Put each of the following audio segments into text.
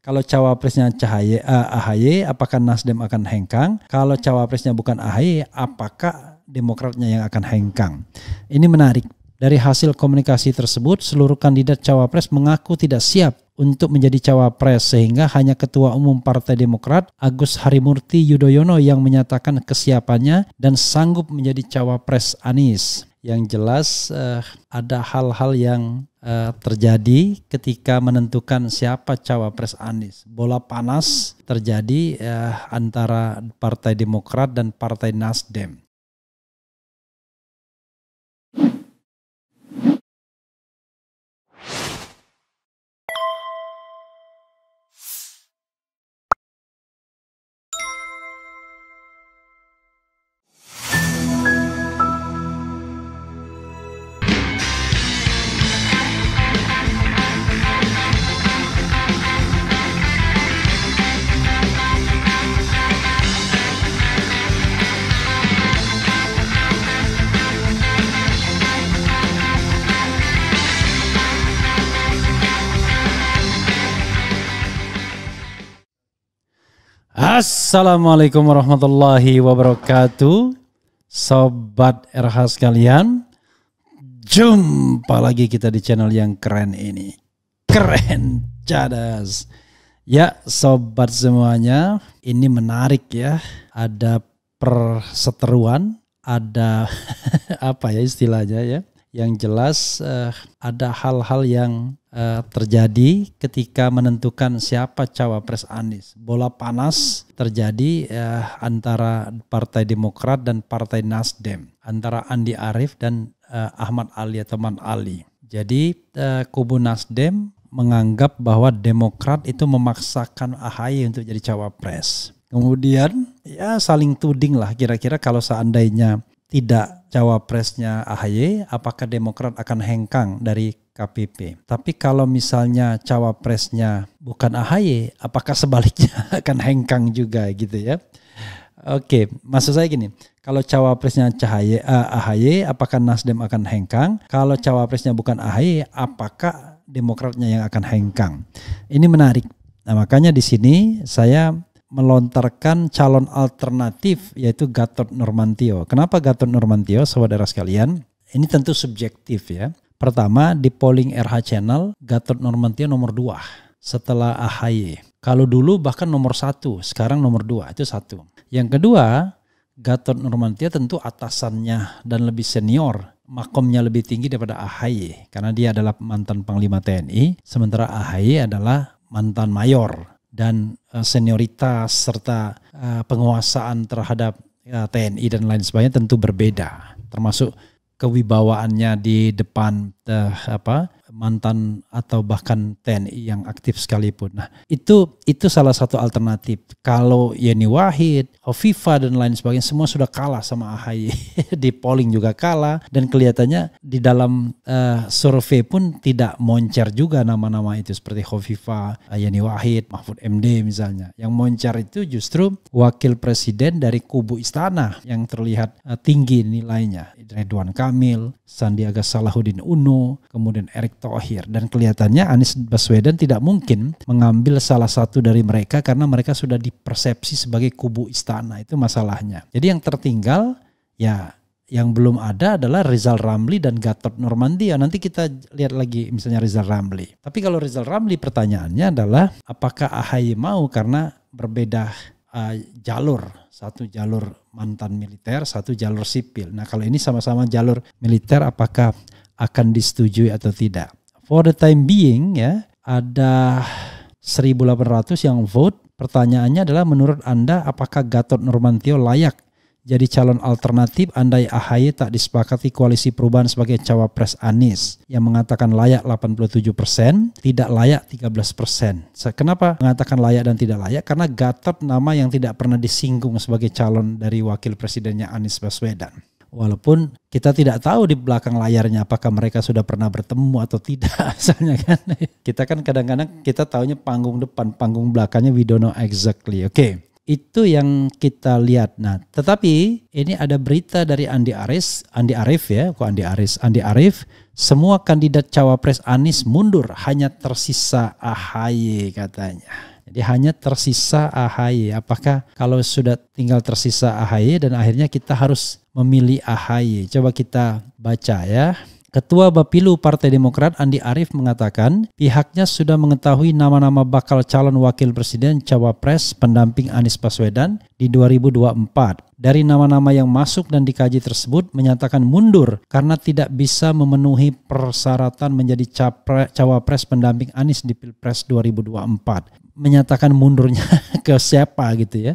Kalau cawapresnya Cahaya, uh, eh, AHY, apakah Nasdem akan hengkang? Kalau cawapresnya bukan AHY, apakah Demokratnya yang akan hengkang? Ini menarik. Dari hasil komunikasi tersebut, seluruh kandidat cawapres mengaku tidak siap untuk menjadi cawapres sehingga hanya Ketua Umum Partai Demokrat Agus Harimurti Yudhoyono yang menyatakan kesiapannya dan sanggup menjadi cawapres Anies. Yang jelas eh, ada hal-hal yang eh, terjadi ketika menentukan siapa cawapres Anies. Bola panas terjadi eh, antara Partai Demokrat dan Partai Nasdem Assalamualaikum warahmatullahi wabarakatuh. Sobat RH sekalian, jumpa lagi kita di channel yang keren ini. Keren cadas. Ya, sobat semuanya, ini menarik ya. Ada perseteruan, ada apa ya istilahnya ya? yang jelas uh, ada hal-hal yang uh, terjadi ketika menentukan siapa cawapres Anies. Bola panas terjadi uh, antara Partai Demokrat dan Partai Nasdem, antara Andi Arief dan uh, Ahmad Ali atau Man Ali. Jadi uh, kubu Nasdem menganggap bahwa Demokrat itu memaksakan AHY untuk jadi cawapres. Kemudian ya saling tuding lah kira-kira kalau seandainya tidak cawapresnya AHY, apakah Demokrat akan hengkang dari KPP. Tapi kalau misalnya cawapresnya bukan AHY, apakah sebaliknya akan hengkang juga gitu ya? Oke, maksud saya gini, kalau cawapresnya Cahaya, uh, eh, AHY, apakah Nasdem akan hengkang? Kalau cawapresnya bukan AHY, apakah Demokratnya yang akan hengkang? Ini menarik. Nah, makanya di sini saya melontarkan calon alternatif yaitu Gatot Nurmantio. Kenapa Gatot Nurmantio, saudara sekalian? Ini tentu subjektif ya. Pertama, di polling RH Channel, Gatot Nurmantio nomor 2 setelah AHY. Kalau dulu bahkan nomor satu, sekarang nomor dua, itu satu. Yang kedua, Gatot Nurmantio tentu atasannya dan lebih senior, makomnya lebih tinggi daripada AHY karena dia adalah mantan Panglima TNI, sementara AHY adalah mantan mayor dan eh, senioritas serta eh, penguasaan terhadap ya, TNI dan lain sebagainya tentu berbeda termasuk kewibawaannya di depan eh, apa mantan atau bahkan TNI yang aktif sekalipun. Nah, itu itu salah satu alternatif. Kalau Yeni Wahid, Hovifa dan lain sebagainya semua sudah kalah sama AHY di polling juga kalah dan kelihatannya di dalam uh, survei pun tidak moncer juga nama-nama itu seperti Hovifa, eh, Yeni Wahid, Mahfud MD misalnya. Yang moncer itu justru wakil presiden dari kubu istana yang terlihat uh, tinggi nilainya. Ridwan Kamil, Sandiaga Salahuddin Uno, kemudian Erick Thohir dan kelihatannya Anies Baswedan tidak mungkin mengambil salah satu dari mereka karena mereka sudah dipersepsi sebagai kubu istana itu masalahnya. Jadi yang tertinggal ya yang belum ada adalah Rizal Ramli dan Gatot Normandia. Nanti kita lihat lagi misalnya Rizal Ramli. Tapi kalau Rizal Ramli pertanyaannya adalah apakah AHY mau karena berbeda uh, jalur. Satu jalur mantan militer, satu jalur sipil. Nah kalau ini sama-sama jalur militer apakah akan disetujui atau tidak. For the time being ya, ada 1800 yang vote. Pertanyaannya adalah menurut Anda apakah Gatot Nurmantio layak jadi calon alternatif andai AHY tak disepakati koalisi perubahan sebagai cawapres Anies yang mengatakan layak 87 persen, tidak layak 13 persen. Kenapa mengatakan layak dan tidak layak? Karena Gatot nama yang tidak pernah disinggung sebagai calon dari wakil presidennya Anies Baswedan walaupun kita tidak tahu di belakang layarnya apakah mereka sudah pernah bertemu atau tidak asalnya kan kita kan kadang-kadang kita tahunya panggung depan panggung belakangnya we don't know exactly oke okay. itu yang kita lihat nah tetapi ini ada berita dari Andi Aris Andi Arif ya kok Andi Aris Andi Arif semua kandidat cawapres Anies mundur hanya tersisa Ahaye katanya jadi hanya tersisa AHY. Apakah kalau sudah tinggal tersisa AHY dan akhirnya kita harus memilih AHY? Coba kita baca ya. Ketua Bapilu Partai Demokrat Andi Arief mengatakan pihaknya sudah mengetahui nama-nama bakal calon wakil presiden cawapres pendamping Anies Baswedan di 2024. Dari nama-nama yang masuk dan dikaji tersebut menyatakan mundur karena tidak bisa memenuhi persyaratan menjadi cawapres pendamping Anies di Pilpres 2024 menyatakan mundurnya ke siapa gitu ya.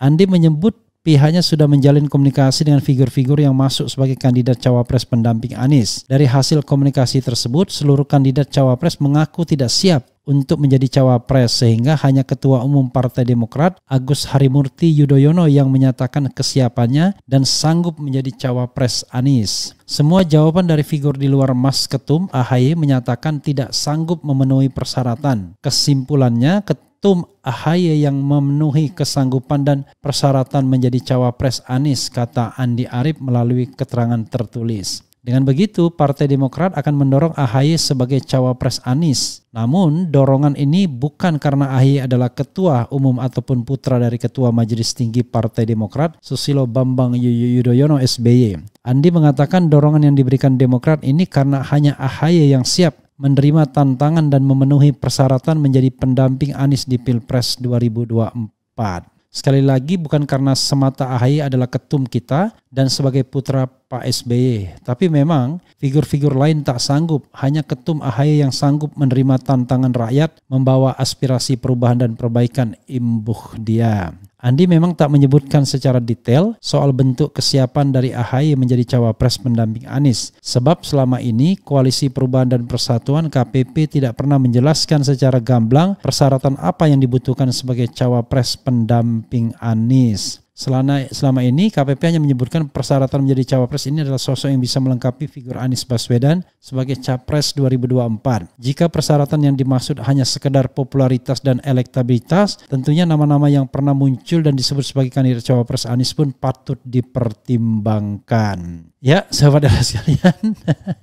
Andi menyebut pihaknya sudah menjalin komunikasi dengan figur-figur yang masuk sebagai kandidat cawapres pendamping Anies. Dari hasil komunikasi tersebut, seluruh kandidat cawapres mengaku tidak siap untuk menjadi cawapres sehingga hanya Ketua Umum Partai Demokrat Agus Harimurti Yudhoyono yang menyatakan kesiapannya dan sanggup menjadi cawapres Anies. Semua jawaban dari figur di luar Mas Ketum Ahaye menyatakan tidak sanggup memenuhi persyaratan. Kesimpulannya, Ketum Ahaye yang memenuhi kesanggupan dan persyaratan menjadi cawapres Anies, kata Andi Arief melalui keterangan tertulis. Dengan begitu, Partai Demokrat akan mendorong AHY sebagai cawapres Anies. Namun, dorongan ini bukan karena AHY adalah ketua umum ataupun putra dari Ketua Majelis Tinggi Partai Demokrat, Susilo Bambang Yudhoyono SBY. Andi mengatakan dorongan yang diberikan Demokrat ini karena hanya AHY yang siap menerima tantangan dan memenuhi persyaratan menjadi pendamping Anies di Pilpres 2024. Sekali lagi bukan karena semata AHY adalah ketum kita dan sebagai putra Pak SBY, tapi memang figur-figur lain tak sanggup, hanya ketum AHY yang sanggup menerima tantangan rakyat membawa aspirasi perubahan dan perbaikan imbuh dia. Andi memang tak menyebutkan secara detail soal bentuk kesiapan dari AHY menjadi cawapres pendamping Anies, sebab selama ini Koalisi Perubahan dan Persatuan KPP tidak pernah menjelaskan secara gamblang persyaratan apa yang dibutuhkan sebagai cawapres pendamping Anies. Selama, selama ini KPP hanya menyebutkan persyaratan menjadi cawapres ini adalah sosok yang bisa melengkapi figur Anies Baswedan sebagai capres 2024. Jika persyaratan yang dimaksud hanya sekedar popularitas dan elektabilitas, tentunya nama-nama yang pernah muncul dan disebut sebagai kandidat cawapres Anies pun patut dipertimbangkan. Ya, sahabat sekalian,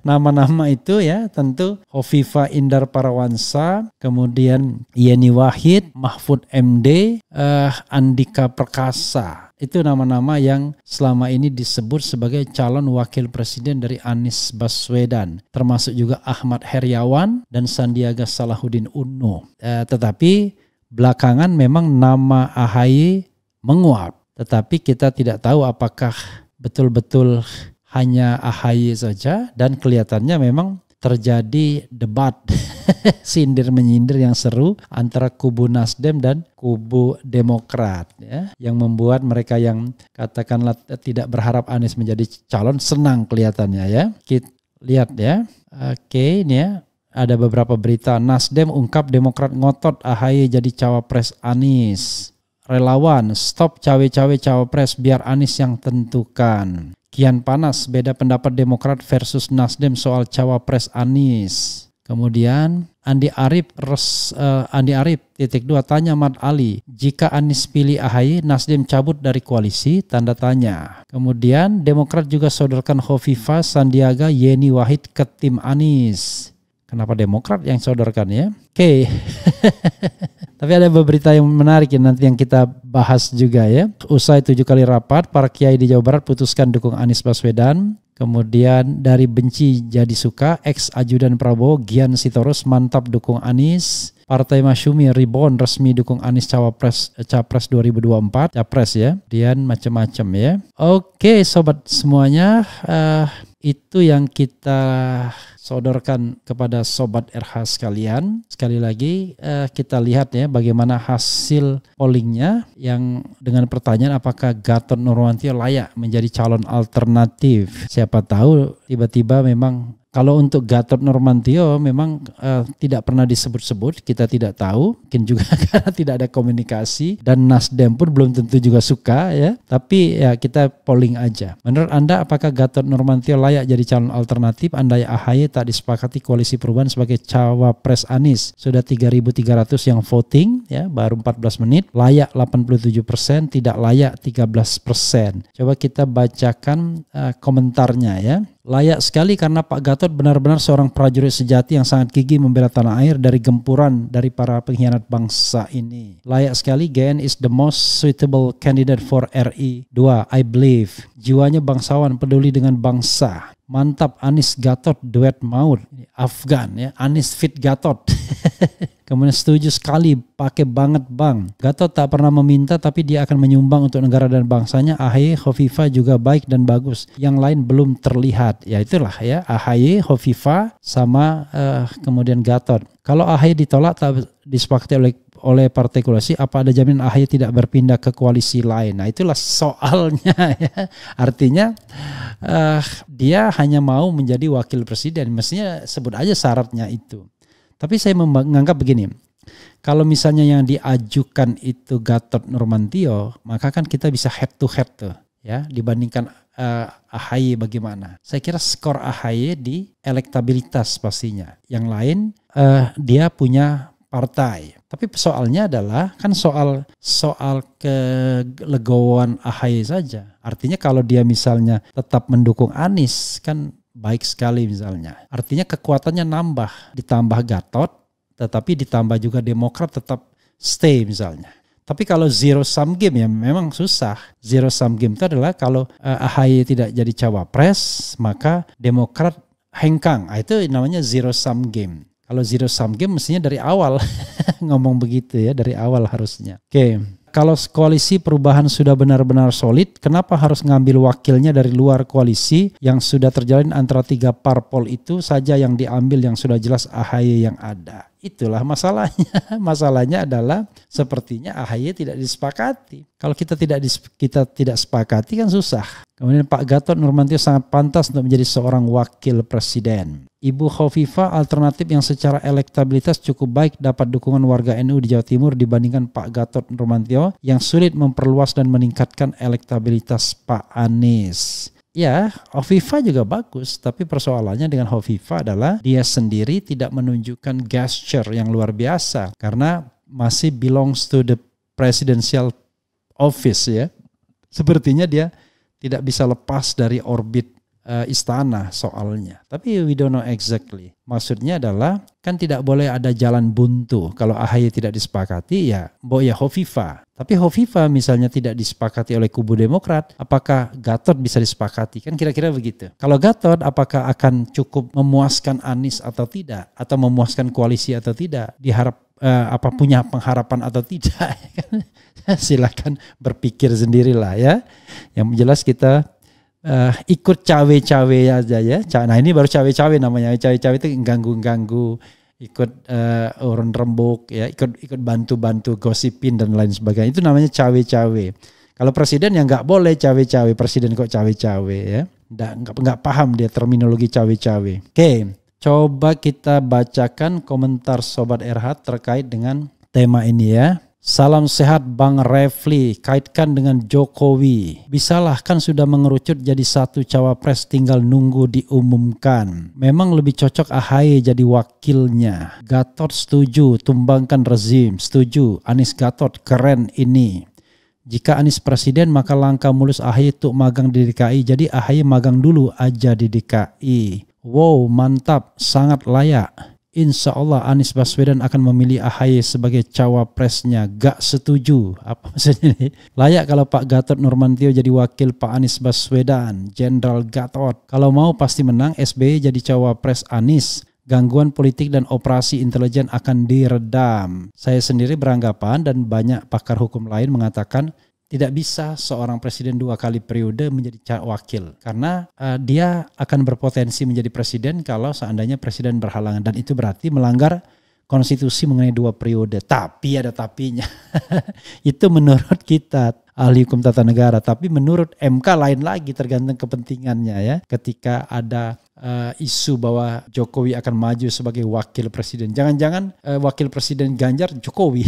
nama-nama itu ya tentu Hovifa Indar Parawansa, kemudian Yeni Wahid, Mahfud MD, uh, eh, Andika Perkasa. Itu nama-nama yang selama ini disebut sebagai calon wakil presiden dari Anies Baswedan, termasuk juga Ahmad Heriawan dan Sandiaga Salahuddin Uno. Uh, tetapi belakangan memang nama AHY menguap, tetapi kita tidak tahu apakah betul-betul hanya AHY saja dan kelihatannya memang terjadi debat sindir menyindir yang seru antara kubu Nasdem dan kubu Demokrat ya yang membuat mereka yang katakanlah tidak berharap Anies menjadi calon senang kelihatannya ya kita lihat ya oke ini ya ada beberapa berita Nasdem ungkap Demokrat ngotot AHY jadi cawapres Anies relawan stop cawe-cawe cawapres biar Anies yang tentukan Kian panas beda pendapat Demokrat versus Nasdem soal cawapres Anies. Kemudian Andi Arif res, uh, Andi Arif titik dua tanya Mat Ali jika Anies pilih AHY Nasdem cabut dari koalisi tanda tanya. Kemudian Demokrat juga sodorkan Hovifa Sandiaga Yeni Wahid ke tim Anies. Kenapa Demokrat yang sodorkan ya? Oke. Okay. Tapi ada berita yang menarik ya, nanti yang kita bahas juga ya. Usai tujuh kali rapat, para kiai di Jawa Barat putuskan dukung Anies Baswedan. Kemudian dari benci jadi suka, ex ajudan Prabowo Gian Sitorus mantap dukung Anies. Partai Masyumi ribon resmi dukung Anies Cawapres eh, Capres 2024, Capres ya. Dian macam-macam ya. Oke, sobat semuanya, uh, itu yang kita sodorkan kepada sobat RH sekalian. Sekali lagi eh, kita lihat ya bagaimana hasil pollingnya yang dengan pertanyaan apakah Gatot Nurwantio layak menjadi calon alternatif. Siapa tahu tiba-tiba memang kalau untuk Gatot Normantio memang uh, tidak pernah disebut-sebut, kita tidak tahu, mungkin juga karena tidak ada komunikasi dan Nasdem pun belum tentu juga suka ya. Tapi ya kita polling aja. Menurut Anda apakah Gatot Normantio layak jadi calon alternatif andai AHY tak disepakati koalisi perubahan sebagai cawapres Anies? Sudah 3.300 yang voting ya, baru 14 menit, layak 87 persen, tidak layak 13 persen. Coba kita bacakan uh, komentarnya ya. Layak sekali karena Pak Gatot benar-benar seorang prajurit sejati yang sangat gigih membela tanah air dari gempuran dari para pengkhianat bangsa ini. Layak sekali GN is the most suitable candidate for RI. 2. E I believe jiwanya bangsawan peduli dengan bangsa. Mantap Anis Gatot duet maut Afgan ya Anis fit Gatot. Kemudian setuju sekali pakai banget bang. Gatot tak pernah meminta tapi dia akan menyumbang untuk negara dan bangsanya. Ahy Hovifa juga baik dan bagus. Yang lain belum terlihat. Ya itulah ya Ahy Hovifa sama uh, kemudian Gatot. Kalau Ahy ditolak tak disepakati oleh oleh partai koalisi apa ada jaminan AHY tidak berpindah ke koalisi lain nah itulah soalnya ya. artinya uh, dia hanya mau menjadi wakil presiden mestinya sebut aja syaratnya itu tapi saya menganggap begini kalau misalnya yang diajukan itu Gatot Nurmantio maka kan kita bisa head to head tuh ya dibandingkan uh, AHY bagaimana saya kira skor AHY di elektabilitas pastinya yang lain uh, dia punya partai. Tapi soalnya adalah kan soal soal kelegoan AHY saja. Artinya kalau dia misalnya tetap mendukung Anies kan baik sekali misalnya. Artinya kekuatannya nambah, ditambah Gatot, tetapi ditambah juga Demokrat tetap stay misalnya. Tapi kalau zero sum game ya memang susah. Zero sum game itu adalah kalau uh, AHY tidak jadi cawapres maka Demokrat hengkang. Ah, itu namanya zero sum game. Kalau zero sum game mestinya dari awal ngomong begitu ya, dari awal harusnya. Oke, okay. kalau koalisi perubahan sudah benar-benar solid, kenapa harus ngambil wakilnya dari luar koalisi yang sudah terjalin antara tiga parpol itu saja yang diambil yang sudah jelas Ahaye yang ada? Itulah masalahnya. Masalahnya adalah sepertinya Ahaye tidak disepakati. Kalau kita tidak dis, kita tidak sepakati kan susah. Kemudian Pak Gatot Nurmantio sangat pantas untuk menjadi seorang wakil presiden. Ibu Khofifa alternatif yang secara elektabilitas cukup baik dapat dukungan warga NU di Jawa Timur dibandingkan Pak Gatot Nurmantio yang sulit memperluas dan meningkatkan elektabilitas Pak Anies. Ya, Hovifa juga bagus, tapi persoalannya dengan Hovifa adalah dia sendiri tidak menunjukkan gesture yang luar biasa karena masih belongs to the presidential office ya. Sepertinya dia tidak bisa lepas dari orbit uh, istana soalnya. Tapi we don't know exactly. Maksudnya adalah kan tidak boleh ada jalan buntu. Kalau AHY tidak disepakati ya boya ya Hovifa. Tapi Hovifa misalnya tidak disepakati oleh kubu Demokrat, apakah Gatot bisa disepakati? Kan kira-kira begitu. Kalau Gatot apakah akan cukup memuaskan Anies atau tidak atau memuaskan koalisi atau tidak? Diharap uh, apa punya pengharapan atau tidak? silahkan berpikir sendirilah ya. Yang jelas kita uh, ikut cawe-cawe aja ya. Nah ini baru cawe-cawe namanya. Cawe-cawe itu ganggu-ganggu, ikut uh, eh, orang rembuk ya, ikut ikut bantu-bantu gosipin dan lain sebagainya. Itu namanya cawe-cawe. Kalau presiden yang nggak boleh cawe-cawe, presiden kok cawe-cawe ya. Nggak nggak paham dia terminologi cawe-cawe. Oke, okay. coba kita bacakan komentar sobat Erhat terkait dengan tema ini ya. Salam sehat Bang Refli, kaitkan dengan Jokowi. Bisalah kan sudah mengerucut jadi satu cawapres tinggal nunggu diumumkan. Memang lebih cocok Ahaye jadi wakilnya. Gatot setuju, tumbangkan rezim, setuju. Anies Gatot keren ini. Jika Anies presiden maka langkah mulus Ahaye untuk magang di DKI. Jadi Ahaye magang dulu aja di DKI. Wow mantap, sangat layak insya Allah Anies Baswedan akan memilih AHY sebagai cawapresnya. Gak setuju. Apa maksudnya ini? Layak kalau Pak Gatot Nurmantio jadi wakil Pak Anies Baswedan, Jenderal Gatot. Kalau mau pasti menang, SBY jadi cawapres Anies. Gangguan politik dan operasi intelijen akan diredam. Saya sendiri beranggapan dan banyak pakar hukum lain mengatakan tidak bisa seorang presiden dua kali periode menjadi wakil karena uh, dia akan berpotensi menjadi presiden kalau seandainya presiden berhalangan dan itu berarti melanggar konstitusi mengenai dua periode. Tapi ada tapinya. itu menurut kita ahli hukum tata negara, tapi menurut MK lain lagi tergantung kepentingannya ya. Ketika ada uh, isu bahwa Jokowi akan maju sebagai wakil presiden. Jangan-jangan uh, wakil presiden Ganjar Jokowi,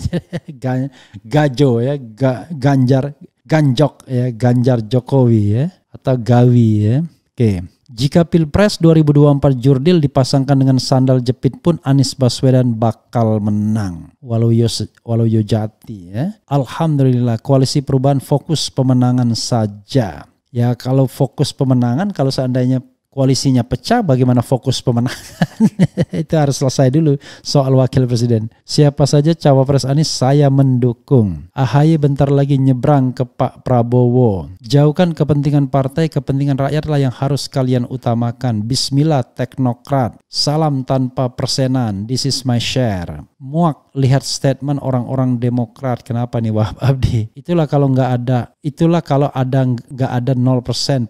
gan, Gajo ya, Ga, Ganjar, Ganjok ya, Ganjar Jokowi ya, atau Gawi ya. Oke. Okay. Jika Pilpres 2024 jurdil dipasangkan dengan sandal jepit pun Anies Baswedan bakal menang. Walau yo, walau yo jati ya. Alhamdulillah koalisi perubahan fokus pemenangan saja. Ya kalau fokus pemenangan kalau seandainya koalisinya pecah, bagaimana fokus pemenangan. itu harus selesai dulu soal wakil presiden. Siapa saja cawapres Anies saya mendukung. ahaye bentar lagi nyebrang ke Pak Prabowo. Jauhkan kepentingan partai, kepentingan rakyatlah yang harus kalian utamakan. Bismillah teknokrat. Salam tanpa persenan. This is my share. Muak lihat statement orang-orang Demokrat kenapa nih Wahab Abdi itulah kalau nggak ada itulah kalau ada nggak ada 0%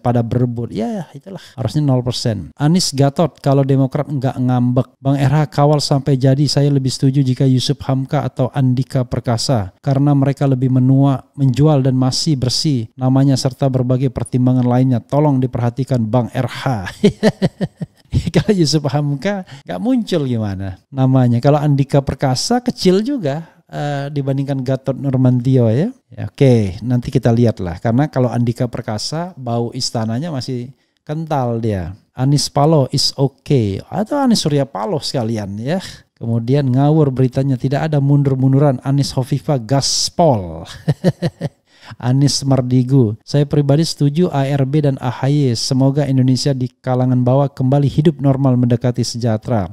pada berebut ya, ya itulah harusnya 0% Anies Gatot kalau Demokrat nggak ngambek Bang RH kawal sampai jadi saya lebih setuju jika Yusuf Hamka atau Andika Perkasa karena mereka lebih menua menjual dan masih bersih namanya serta berbagai pertimbangan lainnya tolong diperhatikan Bang RH kalau Yusuf Hamka nggak muncul gimana namanya. Kalau Andika Perkasa kecil juga uh, dibandingkan Gatot Nurmantio ya. ya oke, okay, nanti kita lihatlah karena kalau Andika Perkasa bau istananya masih kental dia. Anis Paloh is okay atau Anis Surya Paloh sekalian ya. Kemudian ngawur beritanya tidak ada mundur-munduran Anis Hovifa gaspol. Anis Mardigu. Saya pribadi setuju ARB dan AHY. Semoga Indonesia di kalangan bawah kembali hidup normal mendekati sejahtera.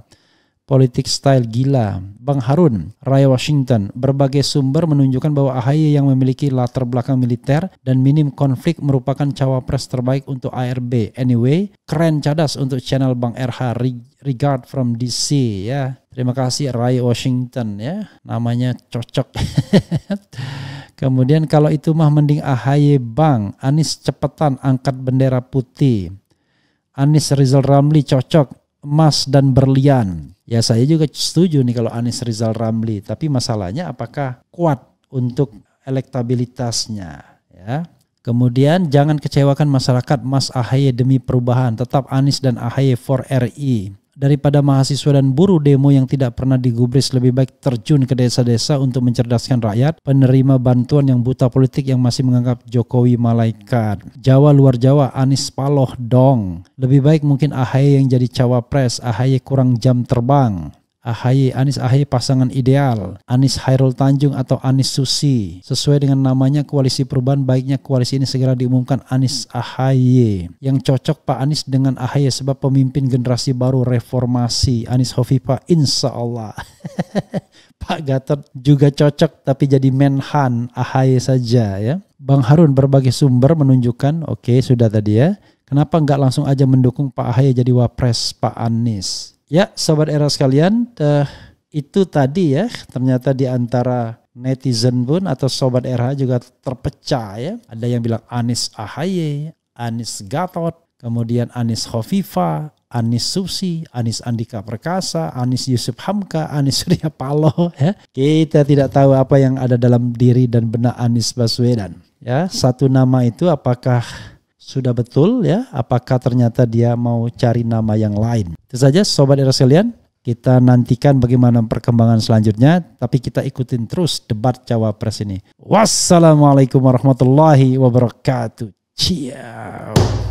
Politik style gila. Bang Harun, Raya Washington, berbagai sumber menunjukkan bahwa AHY yang memiliki latar belakang militer dan minim konflik merupakan cawapres terbaik untuk ARB. Anyway, keren cadas untuk channel Bang RH. Regard from DC ya. Terima kasih Ray Washington ya, namanya cocok. Kemudian kalau itu mah mending AHY Bang, Anis cepetan angkat bendera putih. Anis Rizal Ramli cocok emas dan berlian. Ya saya juga setuju nih kalau Anis Rizal Ramli, tapi masalahnya apakah kuat untuk elektabilitasnya ya. Kemudian jangan kecewakan masyarakat Mas AHY demi perubahan, tetap Anis dan AHY for RI daripada mahasiswa dan buruh demo yang tidak pernah digubris lebih baik terjun ke desa-desa untuk mencerdaskan rakyat penerima bantuan yang buta politik yang masih menganggap Jokowi malaikat Jawa luar Jawa Anis Paloh dong lebih baik mungkin Ahaye yang jadi cawapres Ahaye kurang jam terbang AHY, Anis AHY pasangan ideal, Anis Hairul Tanjung atau Anis Susi. Sesuai dengan namanya koalisi perubahan, baiknya koalisi ini segera diumumkan Anis AHY. Yang cocok Pak Anis dengan AHY sebab pemimpin generasi baru reformasi. Anis Hovifa insya Allah. Pak Gatot juga cocok tapi jadi menhan AHY saja ya. Bang Harun berbagai sumber menunjukkan, oke okay, sudah tadi ya. Kenapa nggak langsung aja mendukung Pak Ahy jadi wapres Pak Anies? Ya, sobat era sekalian, uh, itu tadi ya ternyata di antara netizen pun atau sobat era juga terpecah ya. Ada yang bilang Anis Ahaye, Anis Gatot, kemudian Anis Khofifa, Anis Susi, Anis Andika Perkasa, Anis Yusuf Hamka, Anis Surya Paloh ya. Kita tidak tahu apa yang ada dalam diri dan benak Anis Baswedan. Ya, satu nama itu apakah sudah betul ya apakah ternyata dia mau cari nama yang lain itu saja sobat era kita nantikan bagaimana perkembangan selanjutnya tapi kita ikutin terus debat cawapres ini wassalamualaikum warahmatullahi wabarakatuh ciao